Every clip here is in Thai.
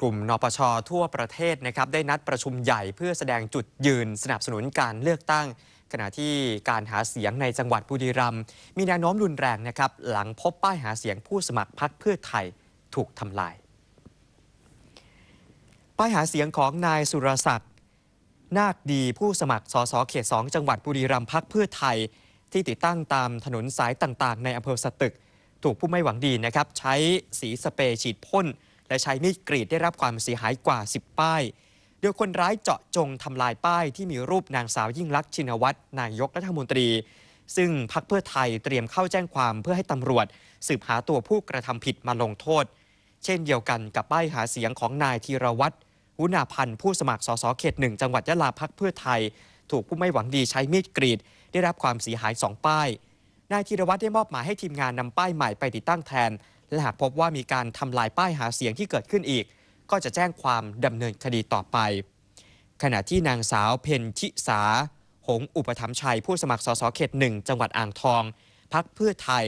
กลุ่มนปชทั่วประเทศนะครับได้นัดประชุมใหญ่เพื่อแสดงจุดยืนสนับสนุนการเลือกตั้ง ขณะที่การหาเสียงในจังหวัดบุรีรัมย์มีแนวโน้มรุนแรงนะครับหลังพบป้ายหาเสียงผู้สมัครพรรคเพื่อไทยถูกทำลาย ป้ายหาเสียงของนายสุรศักดิ์นาคดีผู้สมัครสสเขตสองจังหวัดบุรีรัมย์พรรคเพื่อไทยที่ติดตั้งตามถนนสายต่างๆในอำเภอสตึก ถูกผู้ไม่หวังดีนะครับใช้สีสเปรย์ฉีดพ่นและใช้มีดกรีดได้รับความเสียหายกว่า 10 ป้าย โดยคนร้ายเจาะจงทำลายป้ายที่มีรูปนางสาวยิ่งลักษณ์ชินวัตร นายกรัฐมนตรี ซึ่งพักเพื่อไทยเตรียมเข้าแจ้งความเพื่อให้ตำรวจ สืบหาตัวผู้กระทำผิดมาลงโทษ เช่นเดียวกันกับป้ายหาเสียงของนายธีรวัตรวุณาพันธ์ผู้สมัครสสเขตหนึ่งจังหวัดยะลาพักเพื่อไทย ถูกผู้ไม่หวังดีใช้มีดกรีดได้รับความเสียหายสองป้ายนายธีรวัตรได้มอบหมายให้ทีมงานนำป้ายใหม่ไปติดตั้งแทนและหากพบว่ามีการทำลายป้ายหาเสียงที่เกิดขึ้นอีก ก็จะแจ้งความดำเนินคดีต่อไป ขณะที่นางสาวเพนชิสา หงอุปธรรมชัยผู้สมัครสสเขตหนึ่งจังหวัดอ่างทอง พักเพื่อไทย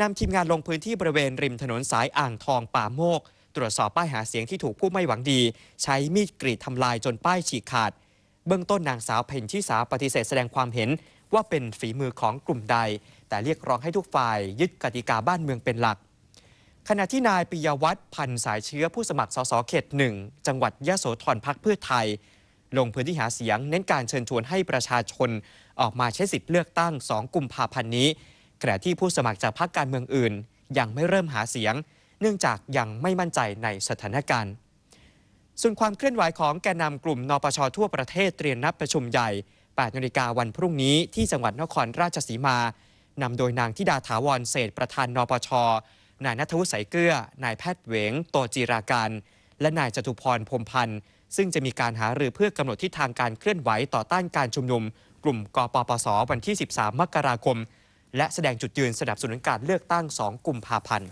นำทีมงานลงพื้นที่บริเวณริมถนนสายอ่างทองป่าโมก ตรวจสอบป้ายหาเสียงที่ถูกผู้ไม่หวังดี ใช้มีดกรีดทำลายจนป้ายฉีกขาด เบื้องต้นนางสาวเพนชิสาปฏิเสธแสดงความเห็น ว่าเป็นฝีมือของกลุ่มใด แต่เรียกร้องให้ทุกฝ่ายยึดกติกาบ้านเมืองเป็นหลักขณะที่นายปิยวัฒน์พันสายเชื้อผู้สมัครสสเขตหนึ่งจังหวัดยะโสธรพักเพื่อไทย ลงพื้นที่หาเสียงเน้นการเชิญชวนให้ประชาชนออกมาใช้สิทธิ์เลือกตั้ง 2กุมภาพันธ์นี้ขณะที่ผู้สมัครจากพักการเมืองอื่น ยังไม่เริ่มหาเสียง เนื่องจากยังไม่มั่นใจในสถานการณ์ส่วนความเคลื่อนไหวของแกนนำกลุ่มนปชทั่วประเทศเตรียมนัดประชุมใหญ่8นาฬิกาวันพรุ่งนี้ที่จังหวัดนครราชสีมานำโดยนางทิดาถาวรเศษประธาน นปชนายนัทวุฒิสเกลือนายแพทย์เหวงโตจีราการ และนายจตุพรพรมพันธ์ซึ่งจะมีการหารือเพื่อกำหนดทิศทางการเคลื่อนไหวต่อต้านการชุมนุม กลุ่มกปปสวันที่ 13 มกราคม และแสดงจุดยืนสนับสนุนการเลือกตั้ง 2กลุ่มพาพันธ์